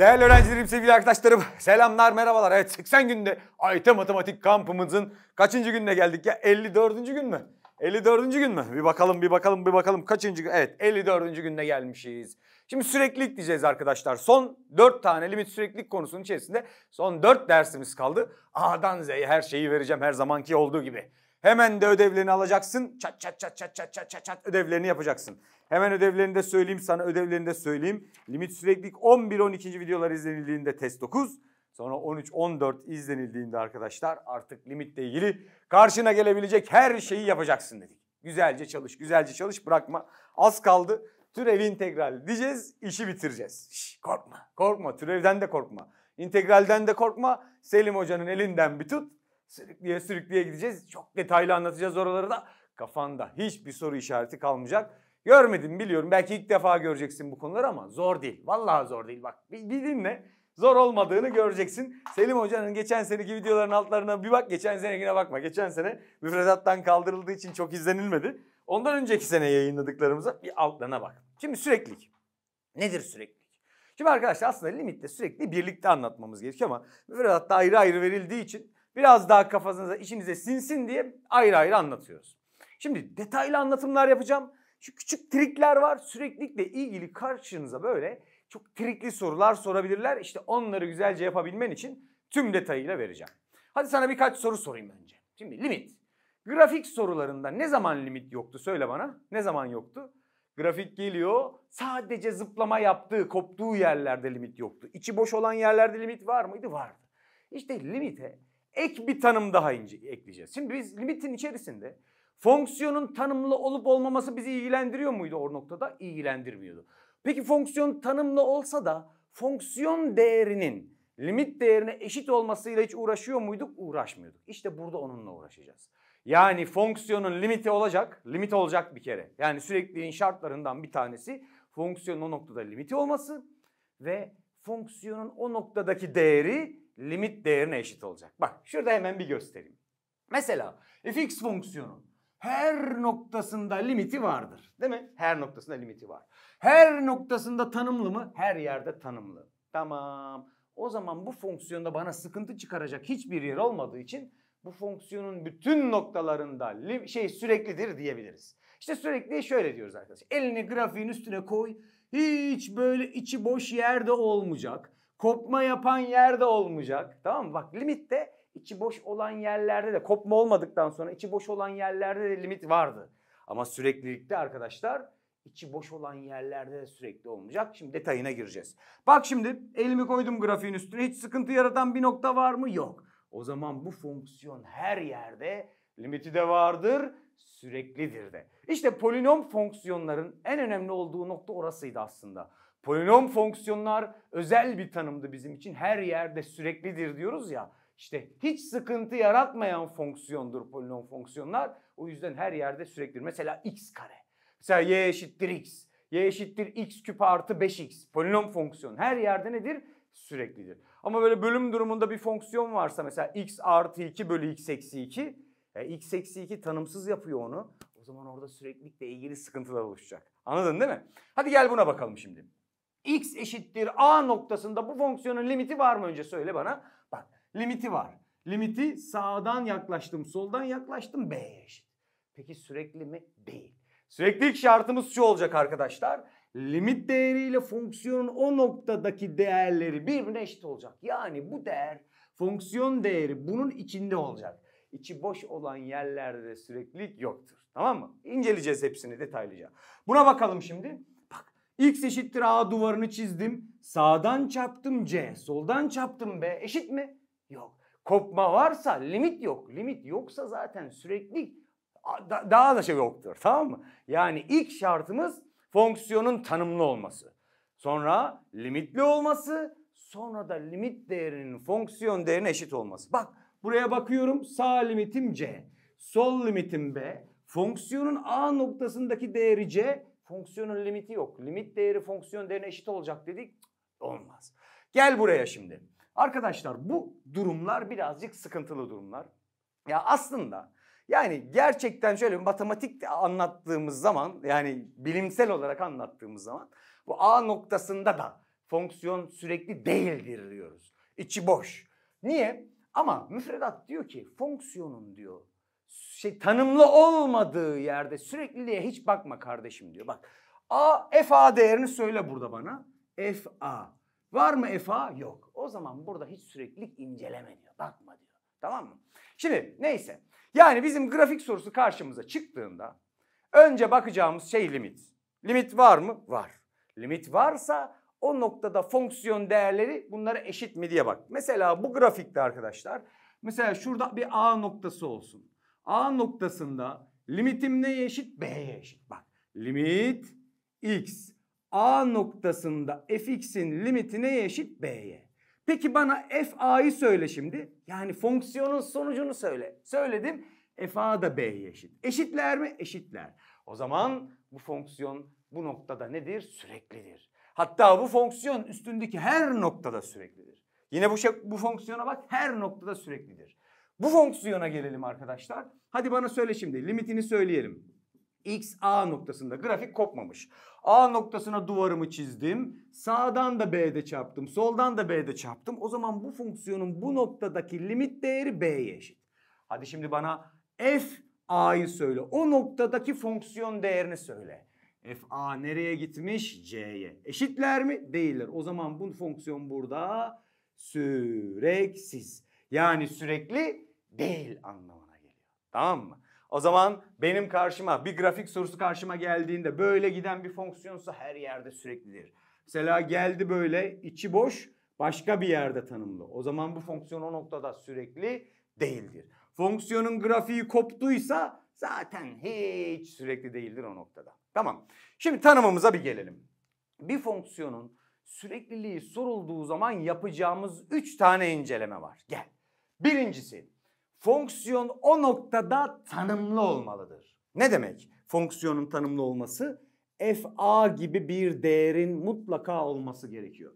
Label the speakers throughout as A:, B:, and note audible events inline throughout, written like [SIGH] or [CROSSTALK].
A: Değerli öğrencilerim, sevgili arkadaşlarım, selamlar, merhabalar. Evet 80 günde AYT Matematik kampımızın kaçıncı gününe geldik ya? 54. gün mü? 54. gün mü? Bir bakalım, bir bakalım, bir bakalım kaçıncı gün? Evet 54. günde gelmişiz. Şimdi süreklilik diyeceğiz arkadaşlar. Son 4 tane limit süreklilik konusunun içerisinde son 4 dersimiz kaldı. A'dan Z'ye her şeyi vereceğim her zamanki olduğu gibi. Hemen de ödevlerini alacaksın. Çat çat çat çat çat çat çat çat ödevlerini yapacaksın. Hemen ödevlerini de söyleyeyim sana ödevlerini de söyleyeyim. Limit süreklilik 11-12. videolar izlenildiğinde test 9. Sonra 13-14 izlenildiğinde arkadaşlar artık limitle ilgili karşına gelebilecek her şeyi yapacaksın dedik. Güzelce çalış, güzelce çalış bırakma. Az kaldı. Türev integral diyeceğiz, işi bitireceğiz. Şş, korkma, korkma. Türevden de korkma. İntegralden de korkma. Selim Hoca'nın elinden bir tut sürükleye sürükleye gideceğiz. Çok detaylı anlatacağız oraları da. Kafanda hiçbir soru işareti kalmayacak. Görmedim biliyorum. Belki ilk defa göreceksin bu konuları ama zor değil. Vallahi zor değil. Bak bir, bir dinle. Zor olmadığını göreceksin. Selim Hoca'nın geçen seneki videoların altlarına bir bak. Geçen senekine bakma. Geçen sene müfredattan kaldırıldığı için çok izlenilmedi. Ondan önceki sene yayınladıklarımıza bir altlarına bak. Şimdi süreklilik. Nedir süreklilik? Şimdi arkadaşlar aslında limitle sürekli birlikte anlatmamız gerekiyor ama müfredatta ayrı ayrı verildiği için Biraz daha kafanıza içinize sinsin diye ayrı ayrı anlatıyoruz. Şimdi detaylı anlatımlar yapacağım. Şu küçük trikler var. Süreklilikle ilgili karşınıza böyle çok trikli sorular sorabilirler. İşte onları güzelce yapabilmen için tüm detayıyla vereceğim. Hadi sana birkaç soru sorayım önce. Şimdi limit. Grafik sorularında ne zaman limit yoktu söyle bana. Ne zaman yoktu? Grafik geliyor. Sadece zıplama yaptığı, koptuğu yerlerde limit yoktu. İçi boş olan yerlerde limit var mıydı? Vardı. İşte limite ek bir tanım daha ince, ekleyeceğiz. Şimdi biz limitin içerisinde fonksiyonun tanımlı olup olmaması bizi ilgilendiriyor muydu o noktada? İlgilendirmiyordu. Peki fonksiyon tanımlı olsa da fonksiyon değerinin limit değerine eşit olmasıyla hiç uğraşıyor muyduk? Uğraşmıyorduk. İşte burada onunla uğraşacağız. Yani fonksiyonun limiti olacak, limit olacak bir kere. Yani sürekliliğin şartlarından bir tanesi fonksiyonun o noktada limiti olması ve fonksiyonun o noktadaki değeri limit değerine eşit olacak. Bak şurada hemen bir göstereyim. Mesela fx fonksiyonu her noktasında limiti vardır. Değil mi? Her noktasında limiti var. Her noktasında tanımlı mı? Her yerde tanımlı. Tamam. O zaman bu fonksiyonda bana sıkıntı çıkaracak hiçbir yer olmadığı için bu fonksiyonun bütün noktalarında şey süreklidir diyebiliriz. İşte sürekli şöyle diyoruz arkadaşlar. Elini grafiğin üstüne koy. Hiç böyle içi boş yerde olmayacak Kopma yapan yerde olmayacak. Tamam mı? Bak limitte içi boş olan yerlerde de kopma olmadıktan sonra içi boş olan yerlerde de limit vardı. Ama süreklilikte arkadaşlar içi boş olan yerlerde de sürekli olmayacak. Şimdi detayına gireceğiz. Bak şimdi elimi koydum grafiğin üstüne. Hiç sıkıntı yaratan bir nokta var mı? Yok. O zaman bu fonksiyon her yerde limiti de vardır, süreklidir de. İşte polinom fonksiyonların en önemli olduğu nokta orasıydı aslında. Polinom fonksiyonlar özel bir tanımdı bizim için. Her yerde süreklidir diyoruz ya. İşte hiç sıkıntı yaratmayan fonksiyondur polinom fonksiyonlar. O yüzden her yerde sürekli. Mesela x kare. Mesela y eşittir x. y eşittir x küp artı 5x. Polinom fonksiyon her yerde nedir? Süreklidir. Ama böyle bölüm durumunda bir fonksiyon varsa mesela x artı 2 bölü x eksi 2. E, x eksi 2 tanımsız yapıyor onu. O zaman orada süreklilikle ilgili sıkıntılar oluşacak. Anladın değil mi? Hadi gel buna bakalım şimdi x eşittir a noktasında bu fonksiyonun limiti var mı önce söyle bana. Bak limiti var. Limiti sağdan yaklaştım soldan yaklaştım b'ye eşit. Peki sürekli mi? Değil. Süreklilik şartımız şu olacak arkadaşlar. Limit değeriyle fonksiyonun o noktadaki değerleri birbirine eşit olacak. Yani bu değer fonksiyon değeri bunun içinde olacak. İçi boş olan yerlerde süreklilik yoktur. Tamam mı? İnceleyeceğiz hepsini detaylıca. Buna bakalım şimdi. X eşittir A duvarını çizdim. Sağdan çarptım C. Soldan çarptım B. Eşit mi? Yok. Kopma varsa limit yok. Limit yoksa zaten sürekli daha da şey yoktur. Tamam mı? Yani ilk şartımız fonksiyonun tanımlı olması. Sonra limitli olması. Sonra da limit değerinin fonksiyon değerine eşit olması. Bak buraya bakıyorum. Sağ limitim C. Sol limitim B. Fonksiyonun A noktasındaki değeri C. Fonksiyonun limiti yok. Limit değeri fonksiyon değerine eşit olacak dedik. Olmaz. Gel buraya şimdi. Arkadaşlar bu durumlar birazcık sıkıntılı durumlar. Ya aslında yani gerçekten şöyle matematik anlattığımız zaman yani bilimsel olarak anlattığımız zaman bu A noktasında da fonksiyon sürekli değildir diyoruz. İçi boş. Niye? Ama müfredat diyor ki fonksiyonun diyor şey tanımlı olmadığı yerde sürekli diye hiç bakma kardeşim diyor. Bak A FA değerini söyle burada bana. FA. Var mı FA? Yok. O zaman burada hiç süreklilik inceleme diyor. Bakma diyor. Tamam mı? Şimdi neyse. Yani bizim grafik sorusu karşımıza çıktığında önce bakacağımız şey limit. Limit var mı? Var. Limit varsa o noktada fonksiyon değerleri bunlara eşit mi diye bak. Mesela bu grafikte arkadaşlar mesela şurada bir A noktası olsun. A noktasında limitim neye eşit? B'ye eşit. Bak limit x. A noktasında fx'in limiti neye eşit? B'ye. Peki bana f a'yı söyle şimdi. Yani fonksiyonun sonucunu söyle. Söyledim. f a da b'ye eşit. Eşitler mi? Eşitler. O zaman bu fonksiyon bu noktada nedir? Süreklidir. Hatta bu fonksiyon üstündeki her noktada süreklidir. Yine bu, bu fonksiyona bak her noktada süreklidir. Bu fonksiyona gelelim arkadaşlar. Hadi bana söyle şimdi limitini söyleyelim. X A noktasında grafik kopmamış. A noktasına duvarımı çizdim. Sağdan da B'de çarptım. Soldan da B'de çarptım. O zaman bu fonksiyonun bu noktadaki limit değeri B'ye eşit. Hadi şimdi bana F A'yı söyle. O noktadaki fonksiyon değerini söyle. F A nereye gitmiş? C'ye. Eşitler mi? Değiller. O zaman bu fonksiyon burada süreksiz. Yani sürekli değil anlamına geliyor. Tamam mı? O zaman benim karşıma bir grafik sorusu karşıma geldiğinde böyle giden bir fonksiyonsa her yerde süreklidir. Mesela geldi böyle içi boş başka bir yerde tanımlı. O zaman bu fonksiyon o noktada sürekli değildir. Fonksiyonun grafiği koptuysa zaten hiç sürekli değildir o noktada. Tamam. Şimdi tanımımıza bir gelelim. Bir fonksiyonun sürekliliği sorulduğu zaman yapacağımız 3 tane inceleme var. Gel. Birincisi fonksiyon o noktada tanımlı olmalıdır. Ne demek fonksiyonun tanımlı olması? fa gibi bir değerin mutlaka olması gerekiyor.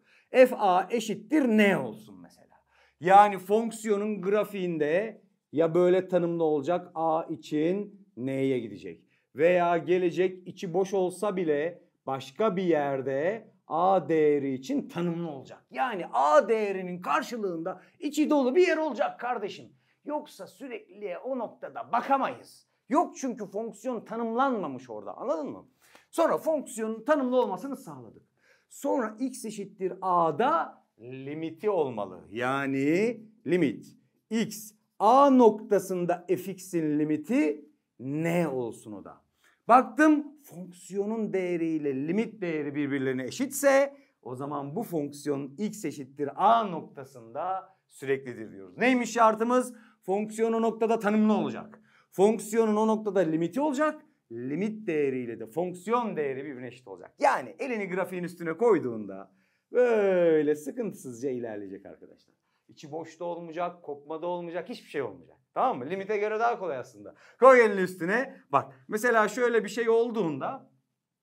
A: fa eşittir ne olsun mesela. Yani fonksiyonun grafiğinde ya böyle tanımlı olacak a için n'ye gidecek. Veya gelecek içi boş olsa bile başka bir yerde A değeri için tanımlı olacak. Yani A değerinin karşılığında içi dolu bir yer olacak kardeşim. Yoksa sürekli o noktada bakamayız. Yok çünkü fonksiyon tanımlanmamış orada anladın mı? Sonra fonksiyonun tanımlı olmasını sağladık. Sonra x eşittir a'da limiti olmalı. Yani limit x a noktasında fx'in limiti ne olsun o da? Baktım fonksiyonun değeriyle limit değeri birbirlerine eşitse o zaman bu fonksiyon x eşittir a noktasında süreklidir diyoruz. Neymiş şartımız? Fonksiyon o noktada tanımlı olacak. Fonksiyonun o noktada limiti olacak. Limit değeriyle de fonksiyon değeri birbirine eşit olacak. Yani elini grafiğin üstüne koyduğunda böyle sıkıntısızca ilerleyecek arkadaşlar. İçi boşta olmayacak, kopmada olmayacak, hiçbir şey olmayacak. Tamam mı? Limite göre daha kolay aslında. Koy elini üstüne. Bak mesela şöyle bir şey olduğunda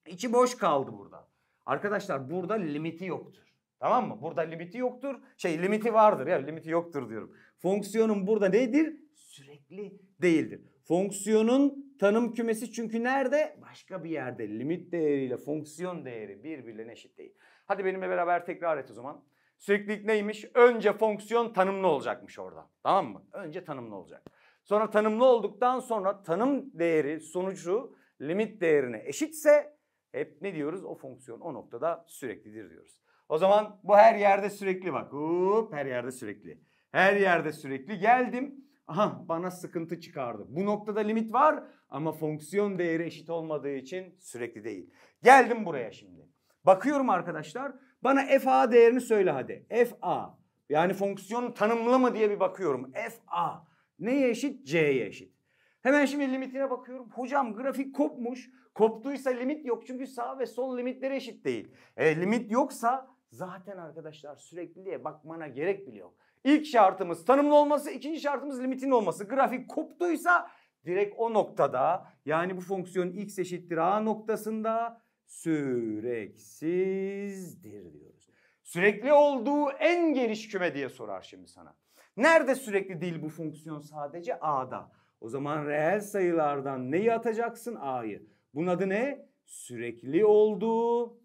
A: içi boş kaldı burada. Arkadaşlar burada limiti yoktur. Tamam mı? Burada limiti yoktur. Şey limiti vardır ya limiti yoktur diyorum. Fonksiyonun burada nedir? Sürekli değildir. Fonksiyonun tanım kümesi çünkü nerede? Başka bir yerde. Limit değeriyle fonksiyon değeri birbirine eşit değil. Hadi benimle beraber tekrar et o zaman. Süreklilik neymiş? Önce fonksiyon tanımlı olacakmış orada. Tamam mı? Önce tanımlı olacak. Sonra tanımlı olduktan sonra tanım değeri sonucu limit değerine eşitse hep ne diyoruz? O fonksiyon o noktada süreklidir diyoruz. O zaman bu her yerde sürekli bak. Hop, her yerde sürekli. Her yerde sürekli geldim. Aha bana sıkıntı çıkardı. Bu noktada limit var ama fonksiyon değeri eşit olmadığı için sürekli değil. Geldim buraya şimdi. Bakıyorum arkadaşlar bana FA değerini söyle hadi. FA. Yani fonksiyon tanımlı mı diye bir bakıyorum. FA. Neye eşit? C'ye eşit. Hemen şimdi limitine bakıyorum. Hocam grafik kopmuş. Koptuysa limit yok. Çünkü sağ ve sol limitleri eşit değil. E, limit yoksa zaten arkadaşlar sürekliliğe bakmana gerek bile yok. İlk şartımız tanımlı olması, ikinci şartımız limitin olması. Grafik koptuysa direkt o noktada yani bu fonksiyon x eşittir a noktasında süreksizdir diyoruz. Sürekli olduğu en geniş küme diye sorar şimdi sana. Nerede sürekli değil bu fonksiyon sadece A'da. O zaman reel sayılardan neyi atacaksın? A'yı. Bunun adı ne? Sürekli olduğu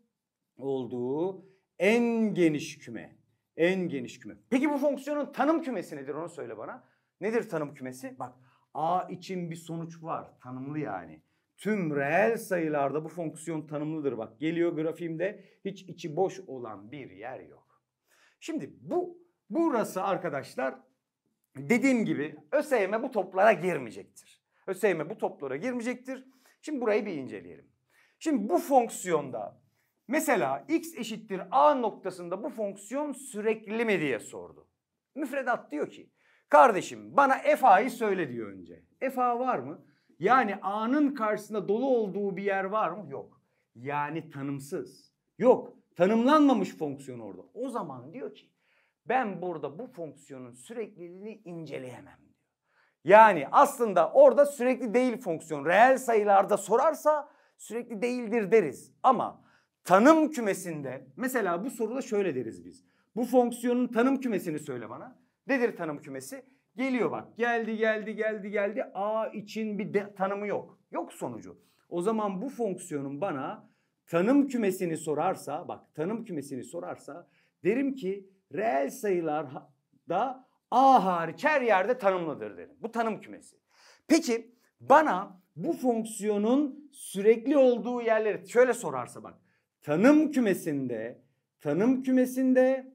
A: olduğu en geniş küme. En geniş küme. Peki bu fonksiyonun tanım kümesi nedir onu söyle bana. Nedir tanım kümesi? Bak A için bir sonuç var. Tanımlı yani. Tüm reel sayılarda bu fonksiyon tanımlıdır bak. Geliyor grafiğimde hiç içi boş olan bir yer yok. Şimdi bu burası arkadaşlar dediğim gibi ÖSYM bu toplara girmeyecektir. ÖSYM bu toplara girmeyecektir. Şimdi burayı bir inceleyelim. Şimdi bu fonksiyonda mesela x eşittir a noktasında bu fonksiyon sürekli mi diye sordu. Müfredat diyor ki kardeşim bana f a'yı söyle diyor önce. f a var mı? Yani A'nın karşısında dolu olduğu bir yer var mı? Yok. Yani tanımsız. Yok. Tanımlanmamış fonksiyon orada. O zaman diyor ki ben burada bu fonksiyonun sürekliliğini inceleyemem diyor. Yani aslında orada sürekli değil fonksiyon. Reel sayılarda sorarsa sürekli değildir deriz. Ama tanım kümesinde mesela bu soruda şöyle deriz biz. Bu fonksiyonun tanım kümesini söyle bana. Nedir tanım kümesi? Geliyor bak geldi geldi geldi geldi a için bir de, tanımı yok. Yok sonucu. O zaman bu fonksiyonun bana tanım kümesini sorarsa bak tanım kümesini sorarsa derim ki reel sayılar da a hariç her yerde tanımlıdır derim. Bu tanım kümesi. Peki bana bu fonksiyonun sürekli olduğu yerleri şöyle sorarsa bak tanım kümesinde tanım kümesinde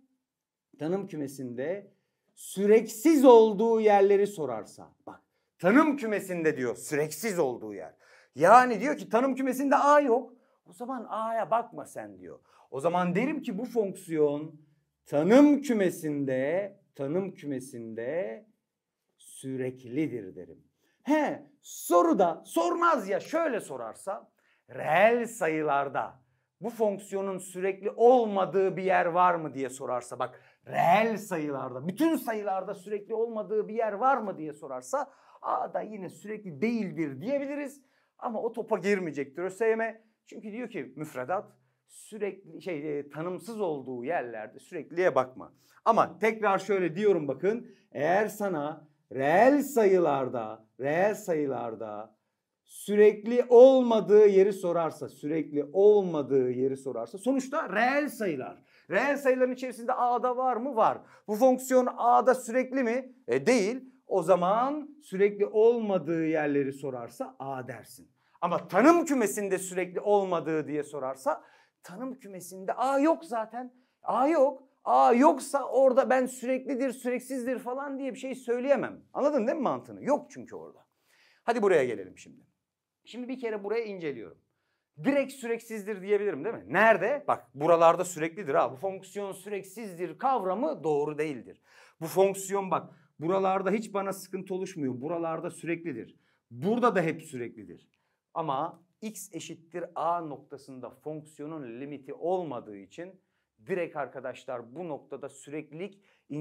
A: tanım kümesinde süreksiz olduğu yerleri sorarsa. Bak tanım kümesinde diyor süreksiz olduğu yer. Yani diyor ki tanım kümesinde A yok. O zaman A'ya bakma sen diyor. O zaman derim ki bu fonksiyon tanım kümesinde tanım kümesinde süreklidir derim. He da sormaz ya şöyle sorarsa reel sayılarda bu fonksiyonun sürekli olmadığı bir yer var mı diye sorarsa bak reel sayılarda, bütün sayılarda sürekli olmadığı bir yer var mı diye sorarsa A da yine sürekli değildir diyebiliriz. Ama o topa girmeyecektir ÖSYM. Çünkü diyor ki müfredat sürekli şey e, tanımsız olduğu yerlerde sürekliye bakma. Ama tekrar şöyle diyorum bakın. Eğer sana reel sayılarda, reel sayılarda sürekli olmadığı yeri sorarsa, sürekli olmadığı yeri sorarsa sonuçta reel sayılar. Reel sayıların içerisinde A'da var mı? Var. Bu fonksiyon A'da sürekli mi? E değil. O zaman sürekli olmadığı yerleri sorarsa A dersin. Ama tanım kümesinde sürekli olmadığı diye sorarsa tanım kümesinde A yok zaten. A yok. A yoksa orada ben süreklidir, süreksizdir falan diye bir şey söyleyemem. Anladın değil mi mantığını? Yok çünkü orada. Hadi buraya gelelim şimdi. Şimdi bir kere buraya inceliyorum direkt süreksizdir diyebilirim değil mi? Nerede? Bak buralarda süreklidir ha. Bu fonksiyon süreksizdir kavramı doğru değildir. Bu fonksiyon bak buralarda hiç bana sıkıntı oluşmuyor. Buralarda süreklidir. Burada da hep süreklidir. Ama x eşittir a noktasında fonksiyonun limiti olmadığı için direkt arkadaşlar bu noktada süreklilik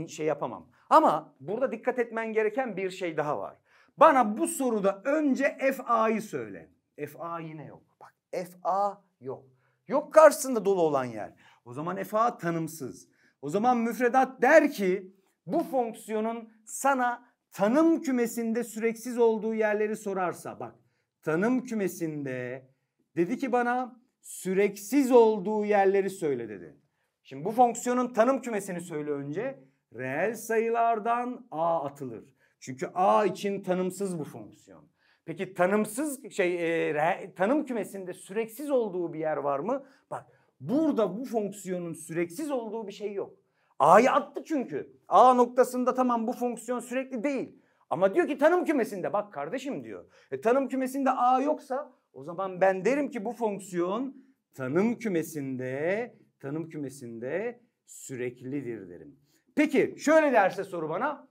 A: şey yapamam. Ama burada dikkat etmen gereken bir şey daha var. Bana bu soruda önce f a'yı söyle. F FA yine yok. FA yok. Yok karşısında dolu olan yer. O zaman FA tanımsız. O zaman müfredat der ki bu fonksiyonun sana tanım kümesinde süreksiz olduğu yerleri sorarsa bak tanım kümesinde dedi ki bana süreksiz olduğu yerleri söyle dedi. Şimdi bu fonksiyonun tanım kümesini söyle önce. Reel sayılardan A atılır. Çünkü A için tanımsız bu fonksiyon. Peki tanımsız şey e, re, tanım kümesinde süreksiz olduğu bir yer var mı? Bak burada bu fonksiyonun süreksiz olduğu bir şey yok. A'yı attı çünkü. A noktasında tamam bu fonksiyon sürekli değil. Ama diyor ki tanım kümesinde bak kardeşim diyor. E, tanım kümesinde A yoksa o zaman ben derim ki bu fonksiyon tanım kümesinde tanım kümesinde süreklidir derim. Peki şöyle derse soru bana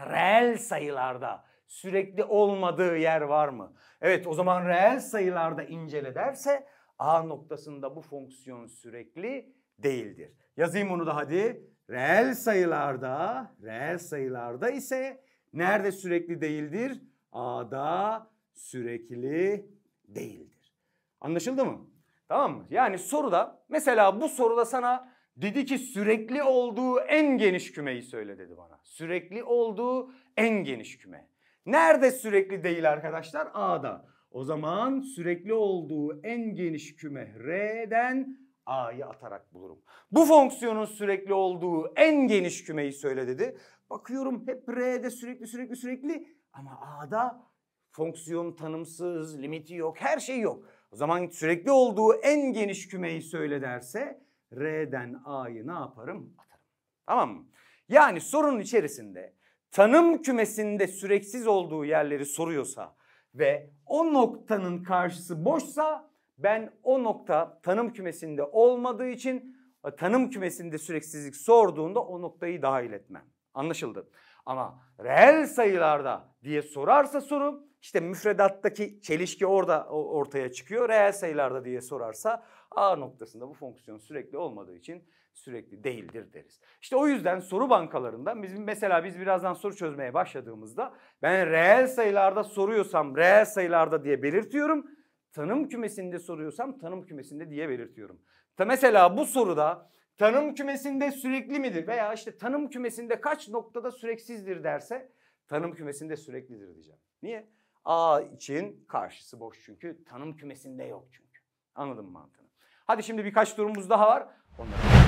A: reel sayılarda sürekli olmadığı yer var mı? Evet o zaman reel sayılarda incele derse A noktasında bu fonksiyon sürekli değildir. Yazayım bunu da hadi. Reel sayılarda, reel sayılarda ise nerede sürekli değildir? A'da sürekli değildir. Anlaşıldı mı? Tamam mı? Yani soruda mesela bu soruda sana dedi ki sürekli olduğu en geniş kümeyi söyle dedi bana. Sürekli olduğu en geniş küme. Nerede sürekli değil arkadaşlar? A'da. O zaman sürekli olduğu en geniş küme R'den A'yı atarak bulurum. Bu fonksiyonun sürekli olduğu en geniş kümeyi söyle dedi. Bakıyorum hep R'de sürekli sürekli sürekli ama A'da fonksiyon tanımsız, limiti yok, her şey yok. O zaman sürekli olduğu en geniş kümeyi söyle derse R'den A'yı ne yaparım? Atarım. Tamam mı? Yani sorunun içerisinde tanım kümesinde süreksiz olduğu yerleri soruyorsa ve o noktanın karşısı boşsa ben o nokta tanım kümesinde olmadığı için e, tanım kümesinde süreksizlik sorduğunda o noktayı dahil etmem. Anlaşıldı. Ama reel sayılarda diye sorarsa soru işte müfredattaki çelişki orada ortaya çıkıyor. Reel sayılarda diye sorarsa A noktasında bu fonksiyon sürekli olmadığı için sürekli değildir deriz. İşte o yüzden soru bankalarından bizim mesela biz birazdan soru çözmeye başladığımızda ben reel sayılarda soruyorsam reel sayılarda diye belirtiyorum. Tanım kümesinde soruyorsam tanım kümesinde diye belirtiyorum. Ta mesela bu soruda tanım kümesinde sürekli midir veya işte tanım kümesinde kaç noktada süreksizdir derse tanım kümesinde süreklidir diyeceğim. Niye? A için karşısı boş çünkü tanım kümesinde yok çünkü. Anladın mı mantığını? Hadi şimdi birkaç durumumuz daha var.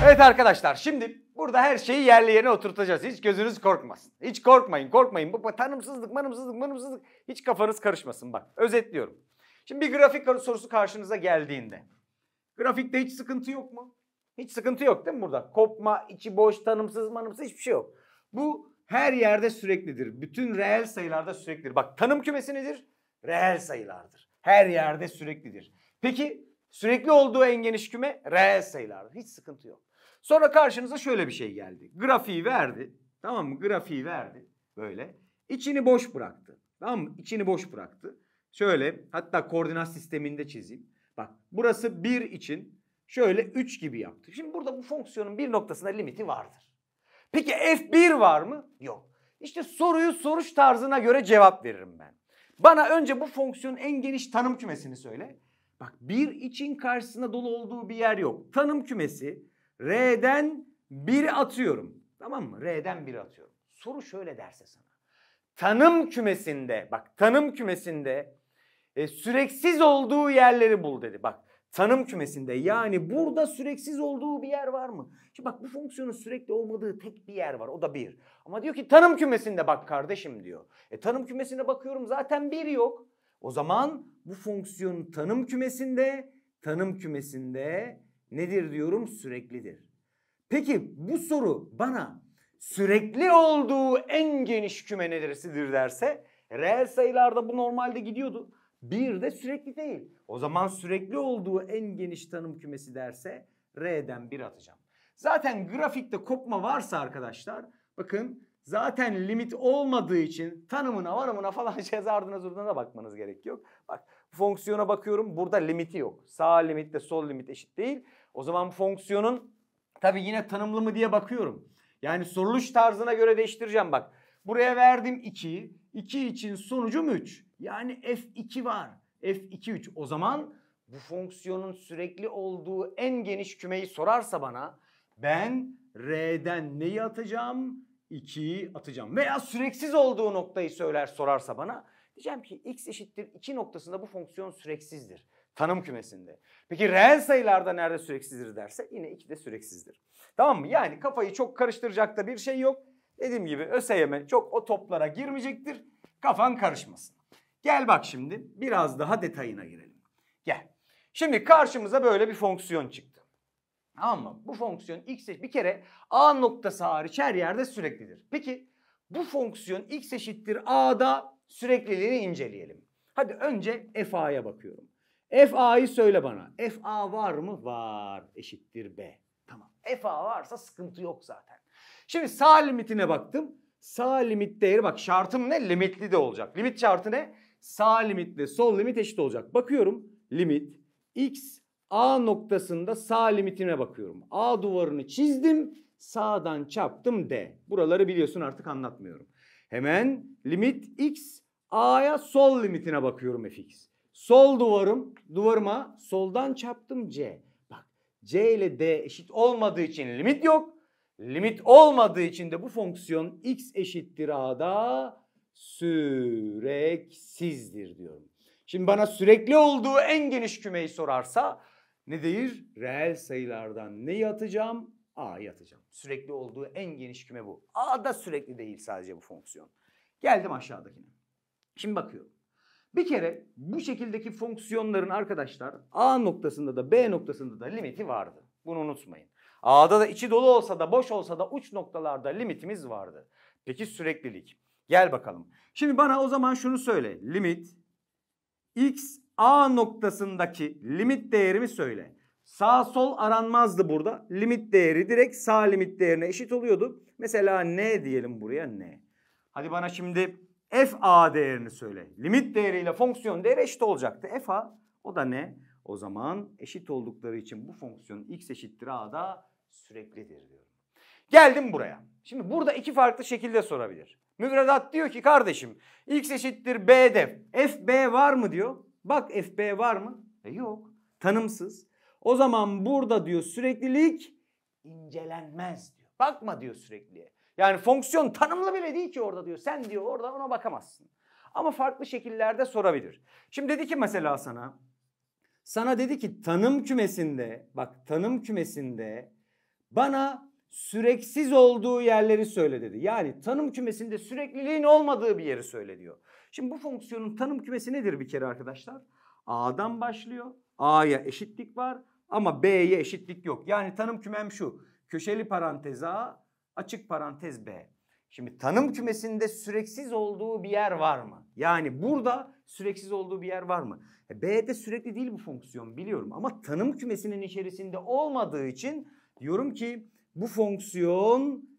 A: Evet arkadaşlar şimdi burada her şeyi yerli yerine oturtacağız. Hiç gözünüz korkmasın. Hiç korkmayın korkmayın. Bu tanımsızlık manımsızlık manımsızlık hiç kafanız karışmasın bak. Özetliyorum. Şimdi bir grafik sorusu karşınıza geldiğinde. Grafikte hiç sıkıntı yok mu? Hiç sıkıntı yok değil mi burada? Kopma, içi boş, tanımsız, manımsız hiçbir şey yok. Bu her yerde süreklidir. Bütün reel sayılarda süreklidir. Bak tanım kümesi nedir? Reel sayılardır. Her yerde süreklidir. Peki Sürekli olduğu en geniş küme reel sayılardır. Hiç sıkıntı yok. Sonra karşınıza şöyle bir şey geldi. Grafiği verdi. Tamam mı? Grafiği verdi. Böyle. İçini boş bıraktı. Tamam mı? İçini boş bıraktı. Şöyle hatta koordinat sisteminde çizeyim. Bak burası 1 için şöyle 3 gibi yaptı. Şimdi burada bu fonksiyonun bir noktasında limiti vardır. Peki f1 var mı? Yok. İşte soruyu soruş tarzına göre cevap veririm ben. Bana önce bu fonksiyonun en geniş tanım kümesini söyle. Bak bir için karşısında dolu olduğu bir yer yok. Tanım kümesi R'den 1 atıyorum. Tamam mı? R'den 1 atıyorum. Soru şöyle derse sana. Tanım kümesinde bak tanım kümesinde e, süreksiz olduğu yerleri bul dedi. Bak tanım kümesinde yani burada süreksiz olduğu bir yer var mı? Şimdi bak bu fonksiyonun sürekli olmadığı tek bir yer var o da bir. Ama diyor ki tanım kümesinde bak kardeşim diyor. E tanım kümesine bakıyorum zaten bir yok. O zaman bu fonksiyon tanım kümesinde, tanım kümesinde nedir diyorum? Süreklidir. Peki bu soru bana sürekli olduğu en geniş küme neresidir derse reel sayılarda bu normalde gidiyordu. Bir de sürekli değil. O zaman sürekli olduğu en geniş tanım kümesi derse R'den bir atacağım. Zaten grafikte kopma varsa arkadaşlar bakın zaten limit olmadığı için tanımına varımına falan şey [LAUGHS] ardına zurduna da bakmanız gerek yok. Bak fonksiyona bakıyorum burada limiti yok. Sağ limitle sol limit eşit değil. O zaman bu fonksiyonun tabi yine tanımlı mı diye bakıyorum. Yani soruluş tarzına göre değiştireceğim bak. Buraya verdim 2'yi. 2 için sonucum 3. Yani f2 var. f2 3. O zaman bu fonksiyonun sürekli olduğu en geniş kümeyi sorarsa bana ben r'den neyi atacağım? 2'yi atacağım. Veya süreksiz olduğu noktayı söyler sorarsa bana diyeceğim ki x eşittir 2 noktasında bu fonksiyon süreksizdir. Tanım kümesinde. Peki reel sayılarda nerede süreksizdir derse yine 2 de süreksizdir. Tamam mı? Yani kafayı çok karıştıracak da bir şey yok. Dediğim gibi ÖSYM çok o toplara girmeyecektir. Kafan karışmasın. Gel bak şimdi biraz daha detayına girelim. Gel. Şimdi karşımıza böyle bir fonksiyon çıktı. Tamam mı? Bu fonksiyon x bir kere a noktası hariç her yerde süreklidir. Peki bu fonksiyon x eşittir a'da sürekliliğini inceleyelim. Hadi önce f a'ya bakıyorum. F a'yı söyle bana. F a var mı? Var. Eşittir b. Tamam. F a varsa sıkıntı yok zaten. Şimdi sağ limitine baktım. Sağ limit değeri bak şartım ne? Limitli de olacak. Limit şartı ne? Sağ limitle sol limit eşit olacak. Bakıyorum limit x A noktasında sağ limitine bakıyorum. A duvarını çizdim. Sağdan çarptım D. Buraları biliyorsun artık anlatmıyorum. Hemen limit X A'ya sol limitine bakıyorum fx. Sol duvarım, duvarıma soldan çarptım C. Bak C ile D eşit olmadığı için limit yok. Limit olmadığı için de bu fonksiyon x eşittir a'da süreksizdir diyorum. Şimdi bana sürekli olduğu en geniş kümeyi sorarsa ne değil? Reel sayılardan neyi atacağım? A'yı atacağım. Sürekli olduğu en geniş küme bu. A da sürekli değil sadece bu fonksiyon. Geldim aşağıdakine. Şimdi bakıyorum. Bir kere bu şekildeki fonksiyonların arkadaşlar A noktasında da B noktasında da limiti vardı. Bunu unutmayın. A'da da içi dolu olsa da boş olsa da uç noktalarda limitimiz vardı. Peki süreklilik. Gel bakalım. Şimdi bana o zaman şunu söyle. Limit x A noktasındaki limit değerimi söyle. Sağ sol aranmazdı burada. Limit değeri direkt sağ limit değerine eşit oluyordu. Mesela n diyelim buraya n. Hadi bana şimdi fA değerini söyle. Limit değeriyle fonksiyon değeri eşit olacaktı. fA o da ne? O zaman eşit oldukları için bu fonksiyon x eşittir a da süreklidir diyorum. Geldim buraya. Şimdi burada iki farklı şekilde sorabilir. Müfredat diyor ki kardeşim x eşittir b de f b var mı diyor. Bak FB var mı? E yok. Tanımsız. O zaman burada diyor süreklilik incelenmez diyor. Bakma diyor sürekliye. Yani fonksiyon tanımlı bile değil ki orada diyor. Sen diyor orada ona bakamazsın. Ama farklı şekillerde sorabilir. Şimdi dedi ki mesela sana sana dedi ki tanım kümesinde bak tanım kümesinde bana süreksiz olduğu yerleri söyle dedi. Yani tanım kümesinde sürekliliğin olmadığı bir yeri söyle diyor. Şimdi bu fonksiyonun tanım kümesi nedir bir kere arkadaşlar? A'dan başlıyor. A'ya eşitlik var ama B'ye eşitlik yok. Yani tanım kümem şu. Köşeli parantez A, açık parantez B. Şimdi tanım kümesinde süreksiz olduğu bir yer var mı? Yani burada süreksiz olduğu bir yer var mı? E, B'de sürekli değil bu fonksiyon biliyorum ama tanım kümesinin içerisinde olmadığı için diyorum ki bu fonksiyon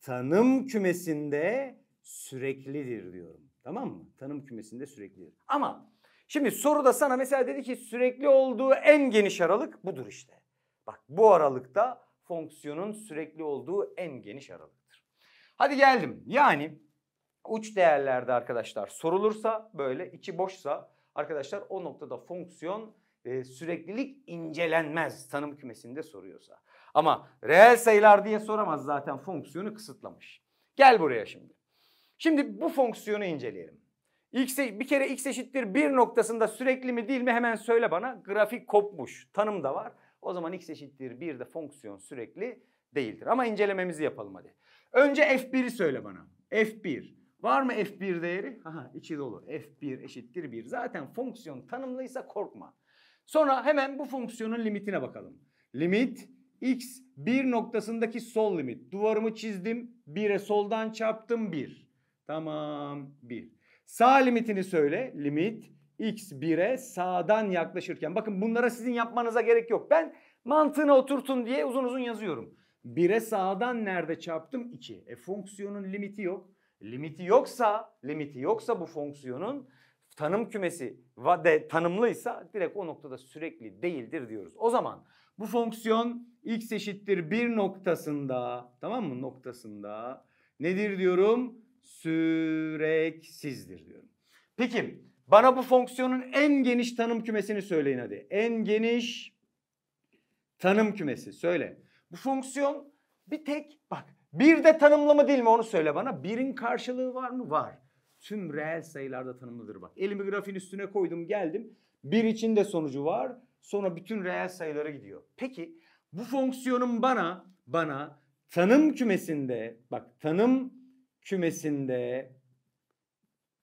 A: tanım kümesinde süreklidir diyorum. Tamam mı? Tanım kümesinde süreklidir. Ama şimdi soru da sana mesela dedi ki sürekli olduğu en geniş aralık budur işte. Bak bu aralıkta fonksiyonun sürekli olduğu en geniş aralıktır. Hadi geldim. Yani uç değerlerde arkadaşlar sorulursa böyle içi boşsa arkadaşlar o noktada fonksiyon e, süreklilik incelenmez tanım kümesinde soruyorsa. Ama reel sayılar diye soramaz zaten fonksiyonu kısıtlamış. Gel buraya şimdi. Şimdi bu fonksiyonu inceleyelim. X, e, bir kere x eşittir 1 noktasında sürekli mi değil mi hemen söyle bana. Grafik kopmuş. Tanım da var. O zaman x eşittir 1 de fonksiyon sürekli değildir. Ama incelememizi yapalım hadi. Önce f1'i söyle bana. f1. Var mı f1 değeri? Aha içi dolu. f1 eşittir 1. Zaten fonksiyon tanımlıysa korkma. Sonra hemen bu fonksiyonun limitine bakalım. Limit X 1 noktasındaki sol limit. Duvarımı çizdim. 1'e soldan çarptım 1. Tamam 1. Sağ limitini söyle. Limit X 1'e sağdan yaklaşırken. Bakın bunlara sizin yapmanıza gerek yok. Ben mantığına oturtun diye uzun uzun yazıyorum. 1'e sağdan nerede çarptım? 2. E fonksiyonun limiti yok. Limiti yoksa, limiti yoksa bu fonksiyonun tanım kümesi de tanımlıysa direkt o noktada sürekli değildir diyoruz. O zaman bu fonksiyon x eşittir 1 noktasında tamam mı noktasında nedir diyorum? Süreksizdir diyorum. Peki bana bu fonksiyonun en geniş tanım kümesini söyleyin hadi. En geniş tanım kümesi söyle. Bu fonksiyon bir tek bak bir de tanımlı mı değil mi onu söyle bana. Birin karşılığı var mı? Var. Tüm reel sayılarda tanımlıdır bak. Elimi grafiğin üstüne koydum geldim. Bir için de sonucu var. Sonra bütün reel sayılara gidiyor. Peki bu fonksiyonun bana bana tanım kümesinde bak tanım kümesinde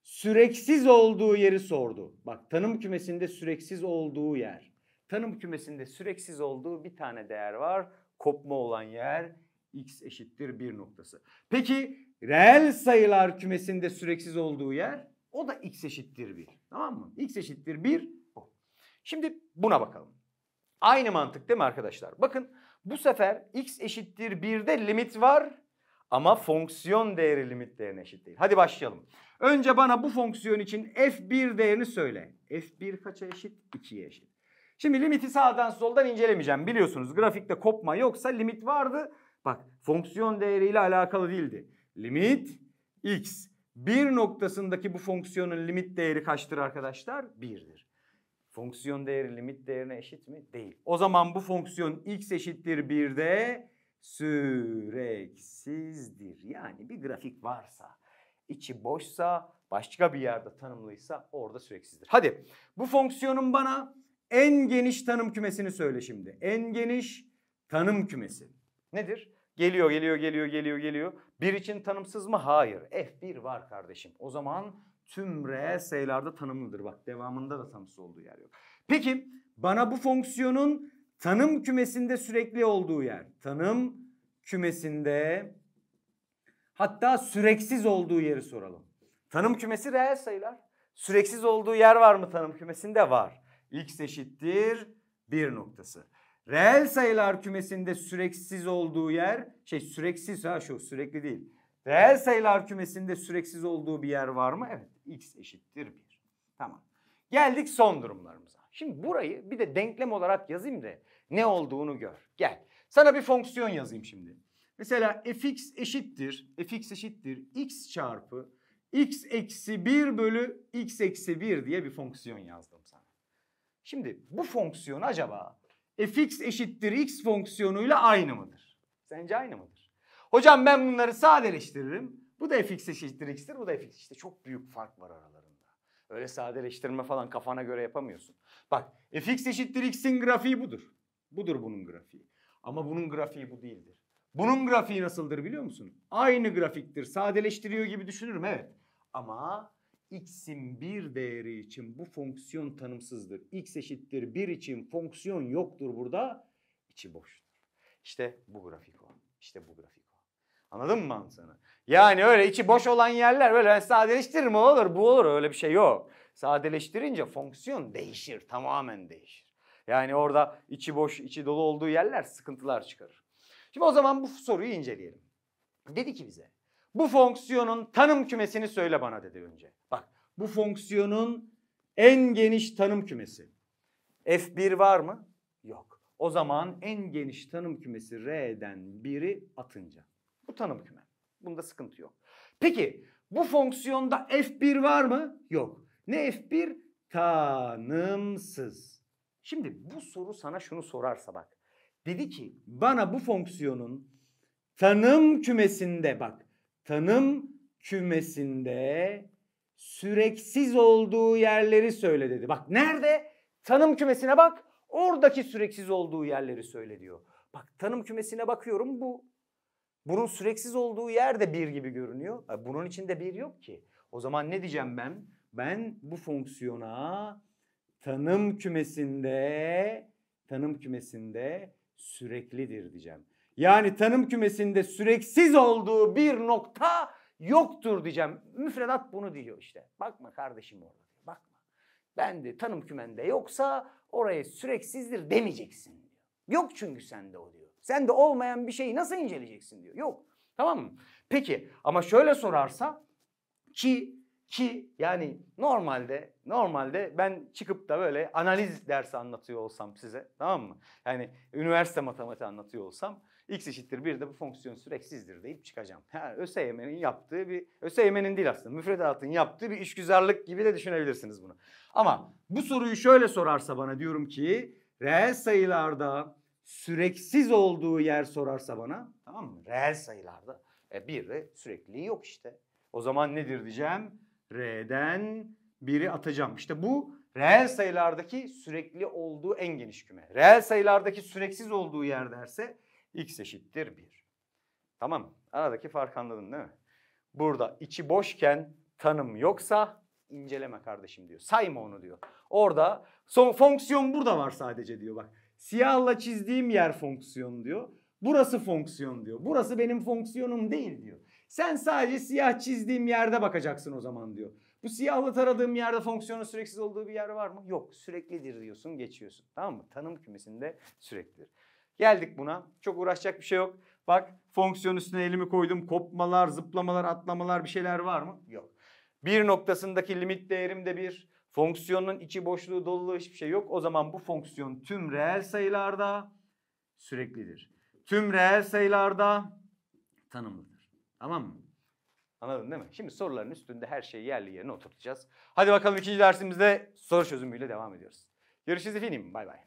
A: süreksiz olduğu yeri sordu. Bak tanım kümesinde süreksiz olduğu yer. Tanım kümesinde süreksiz olduğu bir tane değer var. Kopma olan yer x eşittir 1 noktası. Peki reel sayılar kümesinde süreksiz olduğu yer o da x eşittir 1. Tamam mı? x eşittir 1 Şimdi buna bakalım. Aynı mantık değil mi arkadaşlar? Bakın bu sefer x eşittir 1'de limit var ama fonksiyon değeri limitlerine eşit değil. Hadi başlayalım. Önce bana bu fonksiyon için f1 değerini söyle. f1 kaça eşit? 2'ye eşit. Şimdi limiti sağdan soldan incelemeyeceğim. Biliyorsunuz grafikte kopma yoksa limit vardı. Bak fonksiyon değeriyle alakalı değildi. Limit x. 1 noktasındaki bu fonksiyonun limit değeri kaçtır arkadaşlar? 1'dir. Fonksiyon değeri limit değerine eşit mi? Değil. O zaman bu fonksiyon x eşittir 1'de süreksizdir. Yani bir grafik varsa, içi boşsa, başka bir yerde tanımlıysa orada süreksizdir. Hadi bu fonksiyonun bana en geniş tanım kümesini söyle şimdi. En geniş tanım kümesi nedir? Geliyor, geliyor, geliyor, geliyor, geliyor. Bir için tanımsız mı? Hayır. F1 var kardeşim. O zaman tüm reel sayılarda tanımlıdır. Bak devamında da tanımsız olduğu yer yok. Peki bana bu fonksiyonun tanım kümesinde sürekli olduğu yer. Tanım kümesinde hatta süreksiz olduğu yeri soralım. Tanım kümesi reel sayılar. Süreksiz olduğu yer var mı tanım kümesinde? Var. X eşittir bir noktası. Reel sayılar kümesinde süreksiz olduğu yer şey süreksiz ha şu sürekli değil. Reel sayılar kümesinde süreksiz olduğu bir yer var mı? Evet x eşittir 1. Tamam. Geldik son durumlarımıza. Şimdi burayı bir de denklem olarak yazayım da ne olduğunu gör. Gel. Sana bir fonksiyon yazayım şimdi. Mesela fx eşittir, fx eşittir x çarpı x eksi 1 bölü x eksi 1 diye bir fonksiyon yazdım sana. Şimdi bu fonksiyon acaba fx eşittir x fonksiyonuyla aynı mıdır? Sence aynı mıdır? Hocam ben bunları sadeleştiririm. Bu da fx eşittir x'tir bu da fx. İşte çok büyük fark var aralarında. Öyle sadeleştirme falan kafana göre yapamıyorsun. Bak fx eşittir x'in grafiği budur. Budur bunun grafiği. Ama bunun grafiği bu değildir. Bunun grafiği nasıldır biliyor musun? Aynı grafiktir. Sadeleştiriyor gibi düşünürüm evet. Ama x'in bir değeri için bu fonksiyon tanımsızdır. x eşittir 1 için fonksiyon yoktur burada. İçi boştur. İşte bu grafik o. İşte bu grafik. Anladın mı mantığını? Yani öyle içi boş olan yerler böyle sadeleştiririm o olur bu olur öyle bir şey yok. Sadeleştirince fonksiyon değişir tamamen değişir. Yani orada içi boş içi dolu olduğu yerler sıkıntılar çıkarır. Şimdi o zaman bu soruyu inceleyelim. Dedi ki bize bu fonksiyonun tanım kümesini söyle bana dedi önce. Bak bu fonksiyonun en geniş tanım kümesi. F1 var mı? Yok. O zaman en geniş tanım kümesi R'den biri atınca. Bu tanım küme. Bunda sıkıntı yok. Peki bu fonksiyonda f1 var mı? Yok. Ne f1? Tanımsız. Şimdi bu soru sana şunu sorarsa bak. Dedi ki bana bu fonksiyonun tanım kümesinde bak. Tanım kümesinde süreksiz olduğu yerleri söyle dedi. Bak nerede? Tanım kümesine bak. Oradaki süreksiz olduğu yerleri söyle diyor. Bak tanım kümesine bakıyorum bu bunun süreksiz olduğu yer de bir gibi görünüyor. Bunun içinde bir yok ki. O zaman ne diyeceğim ben? Ben bu fonksiyona tanım kümesinde tanım kümesinde süreklidir diyeceğim. Yani tanım kümesinde süreksiz olduğu bir nokta yoktur diyeceğim. Müfredat bunu diyor işte. Bakma kardeşim orada. Bakma. Ben de tanım kümende yoksa oraya süreksizdir demeyeceksin diyor. Yok çünkü sende o diyor. Sen de olmayan bir şeyi nasıl inceleyeceksin diyor. Yok. Tamam mı? Peki ama şöyle sorarsa ki ki yani normalde normalde ben çıkıp da böyle analiz dersi anlatıyor olsam size tamam mı? Yani üniversite matematiği anlatıyor olsam x eşittir bir de bu fonksiyon süreksizdir deyip çıkacağım. Yani ÖSYM'nin yaptığı bir, ÖSYM'nin değil aslında müfredatın yaptığı bir işgüzarlık gibi de düşünebilirsiniz bunu. Ama bu soruyu şöyle sorarsa bana diyorum ki reel sayılarda süreksiz olduğu yer sorarsa bana tamam mı? Reel sayılarda. E bir de sürekliliği yok işte. O zaman nedir diyeceğim? R'den biri atacağım. İşte bu reel sayılardaki sürekli olduğu en geniş küme. Reel sayılardaki süreksiz olduğu yer derse x eşittir 1. Tamam Aradaki fark anladın değil mi? Burada içi boşken tanım yoksa inceleme kardeşim diyor. Sayma onu diyor. Orada son fonksiyon burada var sadece diyor bak. Siyahla çizdiğim yer fonksiyon diyor. Burası fonksiyon diyor. Burası benim fonksiyonum değil diyor. Sen sadece siyah çizdiğim yerde bakacaksın o zaman diyor. Bu siyahla taradığım yerde fonksiyonun süreksiz olduğu bir yer var mı? Yok. Süreklidir diyorsun geçiyorsun. Tamam mı? Tanım kümesinde süreklidir. Geldik buna. Çok uğraşacak bir şey yok. Bak fonksiyon üstüne elimi koydum. Kopmalar, zıplamalar, atlamalar bir şeyler var mı? Yok. Bir noktasındaki limit değerim de bir. Fonksiyonun içi boşluğu, doluluğu hiçbir şey yok. O zaman bu fonksiyon tüm reel sayılarda süreklidir. Tüm reel sayılarda tanımlıdır. Tamam mı? Anladın değil mi? Şimdi soruların üstünde her şeyi yerli yerine oturtacağız. Hadi bakalım ikinci dersimizde soru çözümüyle devam ediyoruz. Görüşürüz efendim. Bay bay.